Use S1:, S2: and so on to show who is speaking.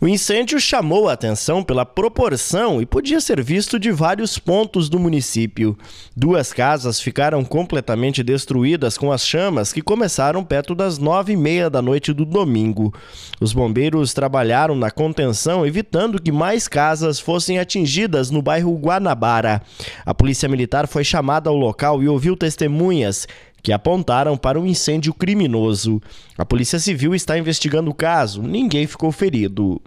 S1: O incêndio chamou a atenção pela proporção e podia ser visto de vários pontos do município. Duas casas ficaram completamente destruídas com as chamas que começaram perto das nove e meia da noite do domingo. Os bombeiros trabalharam na contenção, evitando que mais casas fossem atingidas no bairro Guanabara. A polícia militar foi chamada ao local e ouviu testemunhas que apontaram para um incêndio criminoso. A Polícia Civil está investigando o caso, ninguém ficou ferido.